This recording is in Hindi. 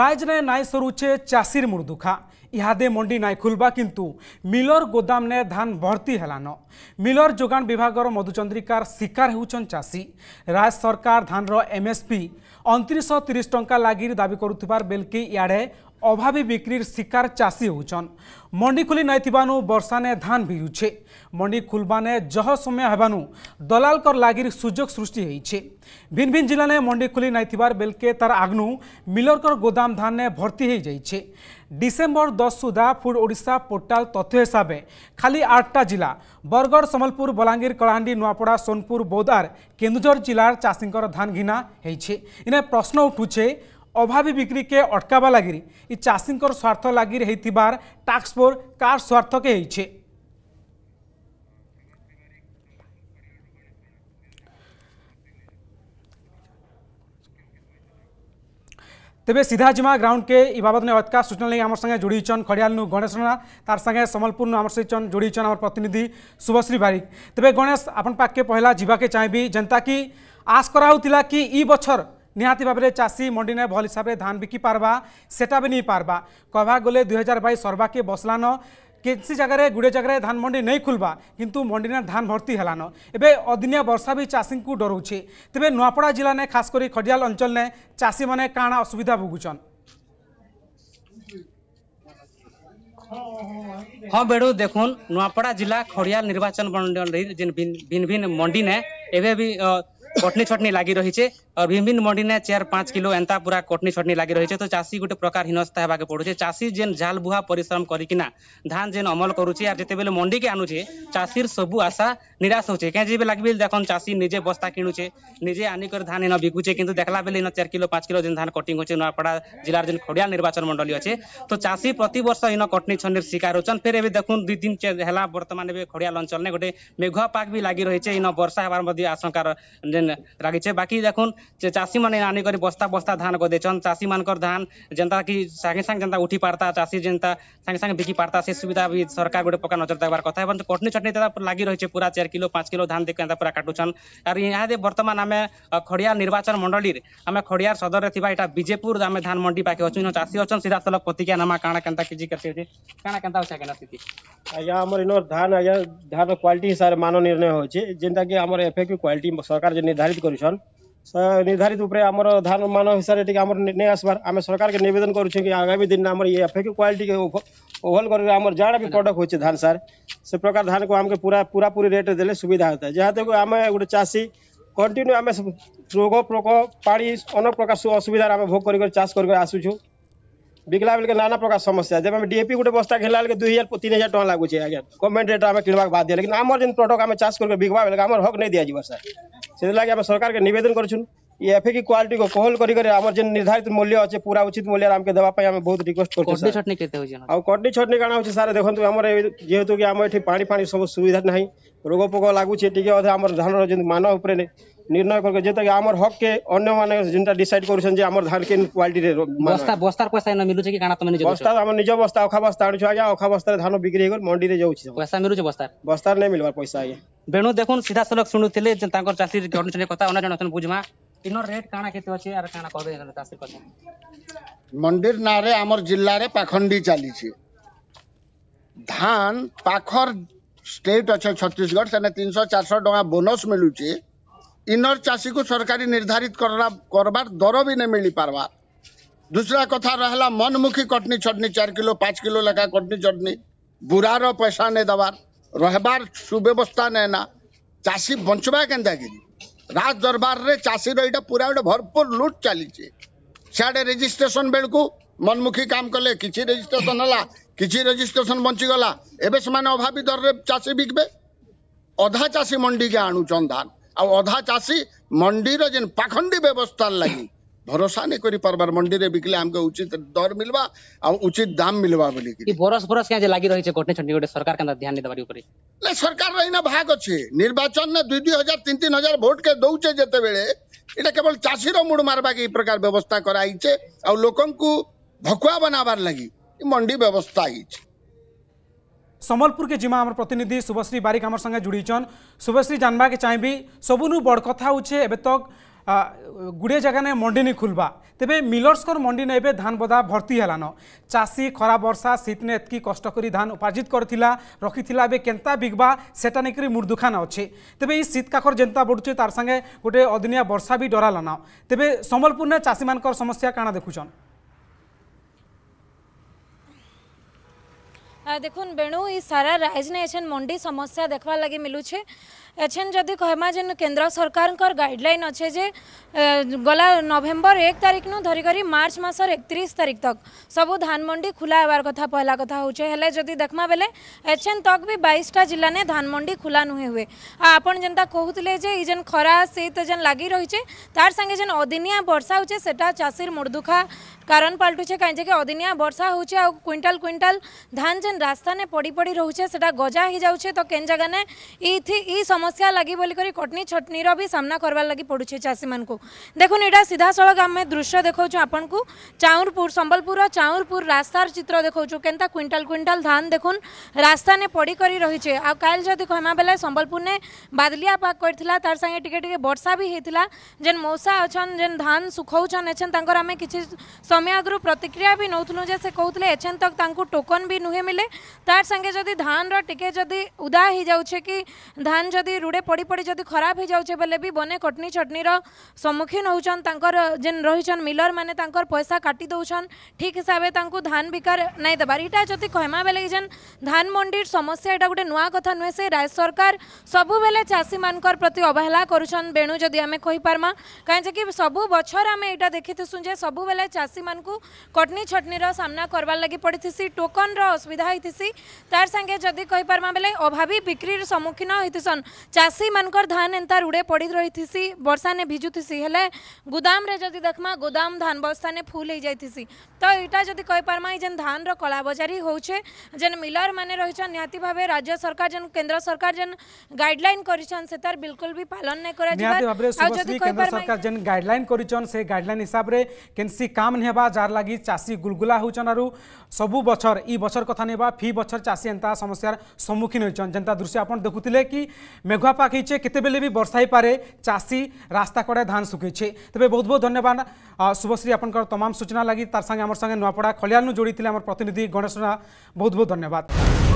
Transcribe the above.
রাইজনে নাই সরুছে চাষীর মুর্দুখা ইহাদে মন্ডি নাই খুলবা কিন্তু মিলর গোদামনে ধান ভর্তি হেলান মিলর যোগান বিভাগর মধুচন্দ্রিকার শিকার হেউছন চাষী রাজ সরকার ধানর এমএসপি অন্তিশশহ তিরিশ টঙ্কা লাগি দাবি করুবার বেলকি ইয়াড়ে অভাবী বিক্রির শিকার চাষী হচ্ছেন মন্ডি খুলি নাইবানু বর্ষানে ধান ভিজুছে মন্ডি খুলবানে জহ সময় হবানু দলালকর লাগির সুযোগ সৃষ্টি হয়েছে ভিন ভিন জেলানে মন্ডি খুলি নাইবার বেলকে তার আগনু মিলরকর গোদাম ধানে ভর্তি হয়ে যাইছে ডিসেম্বর দশ সুদা ফুড ওড়শা পোর্টাল তথ্য হিসাবে খালি আটটা জেলা বরগড় সম্বলপুর বলাঙ্গীর কলাহান্ডি নুয়াপড়া সোনপুর বৌদার কেন্দুঝর জেলার চাষীঙ্কর ধান ঘিনা হয়েছে ইনে প্রশ্ন উঠুছে अभावी बिक्री के লাগি ই চাষীঙ্কর चाषी स्वार्थ হয়েছিবার টাক্স कार स्वार्थ के হয়েছে तेज सीधा जिमा ग्राउंड के बाबद में अधिका सूचना लेकिन आम संगे जोड़ीचन खड़ियालू गणेश राणा तार संगे सम्बलपुर आम सहित जोड़ीचन आम प्रतिनिधि शुभश्री बारिक तेज गणेश आपण पाके पहला जीवाके चाहे जनता कि आश कराला कि ई নিহতি ভাবে চাষী মন্ডি না ভাল হিসাবে ধান বিকি পারবা সেটা বি নেই পারবা কহা গলে দুই হাজার বাইশ সর্বাকে বসলান किसी जगह गुड़े जगह धान मंडी नहीं खुलवा किंतु मंडी ने धान भर्ती हलान एवं अदिनिया वर्षा भी चाषी को डरुचे तेज नुआपड़ा जिला ने खास कर खडियाल अंचल ने चाषी मैंने काण असुविधा भोगुचन हाँ बेड़ू देखुन नुआपड़ा जिला खड़ियाल निर्वाचन मंडल जिन भिन भिन मंडी ने एवं भी કોટલી છટની લાગી રહી છે ભીમબીન મંડીને ચાર પાંચ કિલો એંતા પૂરા કોટની છટની લાગી રહી છે તો ચાષી ગોટે પ્રકાર હીનસ્તા ହେବାକୁ ପଡୁଛି ଚାଷୀ ଯେନ୍ ଝାଲ ବୁହା ପରିଶ୍ରମ କରିକିନା ଧାନ ଯେନ୍ ଅମଲ କରୁଛି ଆର୍ ଯେତେବେଳେ ମଣ୍ଡିକେ ଆନୁଛେ ଚାଷୀର ସବୁ ଆଶା ନିରାଶ ହଉଛେ କାଁ ଯେବେ ଲାଗିବେ ଦେଖନ୍ ଚାଷୀ ନିଜେ ବସ୍ତା କିଣୁଛେ ନିଜେ ଆନିକରି ଧାନ ଇନ ବିକୁଛେ କିନ୍ତୁ ଦେଖଲା ବେଲେ ଇନ ଚାରି କିଲୋ ପାଞ୍ଚ କିଲୋ ଯେନ୍ ଧାନ କଟିଂ ହଉଛେ ନୂଆପଡ଼ା ଜିଲ୍ଲାର ଯେନ୍ ଖଡ଼ିଆ ନିର୍ବାଚନ ମଣ୍ଡଳୀ ଅଛେ ତ ଚାଷୀ ପ୍ରତିବର୍ଷ ଇନ କଟନୀ ଛନ୍ଦିର ଶିକାର ହଉଛନ୍ ଫେର୍ ଏବେ ଦେଖୁନ୍ ଦୁଇ ଦିନ ହେଲା ବର୍ତ୍ତମାନ ଏବେ ଖଡ଼ିଆଲ ଅଞ୍ଚଳରେ ଗୋଟେ ମେଘୁଆ ପାଗ ବି ଲାଗି ରହିଛେ ଇନ ବର୍ଷା ହେବାର ମଧ୍ୟ ଆଶଙ୍କାର जेन रागी छे बाकी देखुन चाषी माने आनी करी बस्ता बस्ता धान को देछन चाषी मान कर धान जनता की सागे संग जनता उठी पारता चाषी जनता सागे संग बिकी पारता से सुविधा भी सरकार गुड पक्का नजर दबार कथा एवं कटनी चटनी ता लागी रहै छे पूरा 4 किलो 5 किलो धान देख के पूरा काटुछन आ यहाँ दे वर्तमान हमें खड़िया निर्वाचन मंडली हमें खड़िया सदर रे थीबा एटा विजयपुर हमें धान मंडी पाके अछु न चाषी अछन सीधा सलक प्रतिज्ञा नामा काणा केनता के जी करते छे काणा केनता केना स्थिति आया हमर इनो धान आया धान क्वालिटी सारे मानो निर्णय हो छे जिंदा के हमर एफएक्यू क्वालिटी सरकार जे निर्धारित कर निर्धारित उपर धान मान हिसाब से आम नहीं आसबार आम सरकार के नवेदन करुचे कि आगामी दिन में ये एफएक्यू क्वालिटी के ओभल कर जहाँ भी प्रडक्ट होती धान सार से प्रकार धान को आमको पूरा पूरा पूरी रेट देने सुविधा होता है जहाँ तक आम गोटे चाषी कंटिन्यू आम रोग प्रोक पाड़ी अनेक प्रकार असुविधा आम भोग कर चाष कर आसुଛୁ ବିକିଲା ବେଳକେ ନାନା ପ୍ରକାର डीएपी गोटे बस्ता खेला ଗୋଟେ ବସ୍ତା ଖେଳିଲା ବେଳକେ ଦୁଇ ହଜାର ତିନି ହଜାର ଟଙ୍କା ଲାଗୁଛି ଆଜ୍ଞା ଗଭର୍ଣ୍ଣମେଣ୍ଟ ରେଟ୍ ଆମେ କିଣିବାକୁ ବାଧ୍ୟ ଲେକିନ ଆମର ଯେନ୍ ପ୍ରଡକ୍ଟ ଆମେ ଚାଷ କରିକି ବିକବା ବେଳକେ ଆମର ହକ୍ ନେଇ ଦିଆଯିବ ସାର୍ से लगे आम सरकार के नवेदन कर एफ की क्वालिटी को कहल कर निर्धारित मूल्य अच्छे पूरा उचित मूल्य आमके देखें बहुत रिक्वेस्ट करटनी छटनी क्या हो सर देखो आम जेहतु कि आम ये पाँच फाणी सब ना रोग पोक लगुच अधा धान जो मान उपर निर्णय करके जेत आम हक के अन्य मैंने जिनका डिसाइड कर क्वाटी बस्तार पैसा मिलूँ धान बिक्री मंडी जाऊँ ବେଣୁ ଦେଖୁନ୍ ସିଧାସଳଖ ଶୁଣୁଥିଲେ ଯେ ତାଙ୍କର ଚାଷୀ ଜଣୁଛନ୍ତି କଥା ଅନା ଜଣାଉଛନ୍ତି ବୁଝମା ଇନର ରେଟ୍ କାଣା କେତେ ଅଛି ଆର କାଣା କହିବେ ଚାଷୀ କଥା ମଣ୍ଡିର ନାଁରେ ଆମର ଜିଲ୍ଲାରେ ପାଖଣ୍ଡି ଚାଲିଛି ଧାନ ପାଖର ଷ୍ଟେଟ୍ ଅଛେ ଛତିଶଗଡ଼ ସେନେ ତିନିଶହ ଚାରିଶହ ଟଙ୍କା ବୋନସ୍ ମିଳୁଛି ଇନର ଚାଷୀକୁ ସରକାରୀ ନିର୍ଦ୍ଧାରିତ କରବାର ଦର ବି ନେ ମିଳିପାରବାର ଦୁସରା କଥା ରହିଲା ମନମୁଖୀ କଟନୀ ଛଟନୀ ଚାରି କିଲୋ ପାଞ୍ଚ କିଲୋ ଲେଖା କଟନୀ चटनी ବୁରାର ପଇସା ନାଇଁ दबार রহবার সুব্যবস্থা নেই না চাষী বঞ্চবা কেন্তা কিনি রাজ দরবারে চাষীর এইটা পুরা গোটে ভরপুর লুট চালিছে ସିଆଡ଼େ ରେଜିଷ୍ଟ୍ରେସନ ବେଳକୁ ମନମୁଖୀ କାମ କଲେ କିଛି ରେଜିଷ୍ଟ୍ରେସନ ହେଲା କିଛି ରେଜିଷ୍ଟ୍ରେସନ ବଞ୍ଚିଗଲା ଏବେ ସେମାନେ ଅଭାବୀ ଦରରେ ଚାଷୀ ବିକିବେ ଅଧା ଚାଷୀ ମଣ୍ଡିକେ ଆଣୁଛନ୍ ଧାନ ଆଉ ଅଧା ଚାଷୀ ମଣ୍ଡିର ଯେନ୍ ପାଖଣ୍ଡି ବ୍ୟବସ୍ଥା ଲାଗି ভরসা নেই করে পারবার মন্ডিরে বিকলে আমাকে উচিত দর মিলবা আর উচিত দাম মিলবা বলি কি বরস বরস কাজ লাগি রহিছে কোটনে চন্ডি গোটে সরকার কেন ধ্যান নি দেবারি উপরে না সরকার রইনা ভাগ আছে নির্বাচন না 2 2000 3 3000 ভোট কে দউছে যেতে বেলে এটা কেবল চাষীর মুড় মারবা কি প্রকার ব্যবস্থা করা হইছে আর লোকଙ୍କୁ ভকুয়া বানাবার লাগি মন্ডি ব্যবস্থা হইছে ସମ୍ବଲପୁର ସମ୍ବଲପୁରକେ ଯିମା ଆମର ପ୍ରତିନିଧି ଶୁଭଶ୍ରୀ ବାରିକ ଆମର ସାଙ୍ଗେ ଯୁଡ଼ିଛନ୍ ଶୁଭଶ୍ରୀ ଜାନବାକେ ଚାହିଁବି ସବୁନୁ ବଡ଼ କଥା ହଉଛେ ଏବେ ତକ୍ গুড়িয়ে জায়গায় নি খুলবা তেবে মন্ডি নে এবে ধান বদা ভর্তি হলান চাষি খরা বর্ষা শীত নে এতকি কষ্ট করে ধান উপার্জিত করা রকি এবে কেন্তা বিকবা সেটা নেই মোট দুখান অছে তেবে এই শীত কাকর যেন্তা বড়ুছে তার সঙ্গে গোটে অদিনিয়া বর্ষা বি ডরালান তেবে সম্বলপুরে চাষী মানকর সমস্যা কানা দেখুছন দেখুন বেণু এই সারা রাইজ নেছেন মন্ডি সমস্যা দেখবার লাগে মিলুছে ଏଛେନ୍ ଯଦି କହେମା ଯେନ୍ କେନ୍ଦ୍ର ସରକାରଙ୍କର ଗାଇଡ଼ଲାଇନ୍ ଅଛେ ଯେ ଗଲା ନଭେମ୍ବର ଏକ ତାରିଖନୁ ଧରିକରି ମାର୍ଚ୍ଚ ମାସର ଏକତିରିଶ ତାରିଖ ତକ୍ ସବୁ ଧାନ ମଣ୍ଡି ଖୋଲା ହେବାର କଥା ପହିଲା କଥା ହଉଛେ ହେଲେ ଯଦି ଦେଖ୍ମା ବେଲେ ଏଛେନ୍ ତକ୍ ବି ବାଇଶଟା ଜିଲ୍ଲାନେ ଧାନ ମଣ୍ଡି ଖୋଲା ନୁହେଁ ହୁଏ ଆଉ ଆପଣ ଯେନ୍ତା କହୁଥିଲେ ଯେ ଇ ଯେନ୍ ଖରା ଶୀତ ଯେନ୍ ଲାଗି ରହିଛେ ତାର ସାଙ୍ଗେ ଯେନ୍ ଅଦିନିଆ ବର୍ଷା ହଉଛେ ସେଟା ଚାଷୀର ମୁର୍ଦୁଖା কারণ পাল্টুছে কাইজেকে অদিনিয়া বর্ষা হচ্ছে আউ কুইন্টাল কুইন্টাল ধান যেন রাস্তানে পড়ি পড়ি রহুছে সেটা গজা হয়ে যাচ্ছে তো কেন জায়গানে ই समस्या लगी बोलिक कटनी छटनी भी सामना करवा लगी पड़े चाषी मानक देखुन यहाँ सीधा सड़क आम दृश्य देखा आपन को चाउरपुर सम्बलपुर चाउरपुर रास्तार चित्र देखा के क्विंटाल क्विंटाल धान देखुन रास्ता ने पड़ी कर रही आ कल जदि कहमा बेले सम्बलपुर ने बादलिया पाक कर तार सागे टी टे वर्षा भी होता जेन मौसा अच्छा जेन धान सुखौन एछेन आम कि समय आगु प्रतिक्रिया भी नौलु जे से कहते एछन तक टोकन भी नुहे मिले तार संगे जदि धान रिके जदि उदा हो जाए कि धान जदि যদি রুড়ে পড়ি পড়ি যদি খারাপ হয়ে যাচ্ছে বেলে বি বনে কটনি চটনির সম্মুখীন হচ্ছেন তাঁর যে রয়েছেন মিলর মানে তাঁর পয়সা কাটি দৌছন ঠিক হিসাবে তাঁকু ধান বিকার নাই দেবার এটা যদি কহমা বেলে যেন ধান মন্ডির সমস্যা এটা গোটে নূয়া কথা নুহে সে রাজ্য সরকার সবুবেলে চাষী মানকর প্রতি অবহেলা করুছন বেণু যদি আমি কহিপারমা কাইকি সবু বছর আমি এটা দেখিথিসু যে সবুবেলে চাষী মানুষ কটনি ছটনির সামনা করবার লাগি পড়িথিসি টোকনর অসুবিধা হইথিসি তার সাথে যদি কহিপারমা বেলে অভাবী বিক্রির সম্মুখীন হইথিসন चाषी मान धान एंता रुड़े पड़ रही थी बर्षा ने भिजुसी हेल्ले गोदाम जदि देखमा गोदाम धान बस्ता ने फुल जाती तो यहाँ जदि कही पार्मा ये धान रलाबजारी होचे जेन मिलर मैंने रही निति भाव राज्य सरकार जेन केन्द्र सरकार जेन गाइडलैन कर बिलकुल भी पालन नहीं कर गाइडलैन हिसाब से कैनसी काम नहीं जार लगे चाषी गुलगुला हो सबू बछर ई बछर कथ नहीं फी बछर चाषी एंता समस्या सम्मुखीन होता दृश्य आप देखुले कि মেঘুয়া পাখিছে হয়েছে কেতবে বি বর্ষা হয়ে চাষী রাস্তা কড়ে ধান শুখাইছে তবে বহু বহু ধন্যবাদ শুভশ্রী আপনার তমাম সূচনা লাগি তার সঙ্গে আমার সঙ্গে নয়াপড়া খলিয়ানু জড়িয়ে আমার প্রতিনিধি গণেশনা বহু বহু ধন্যবাদ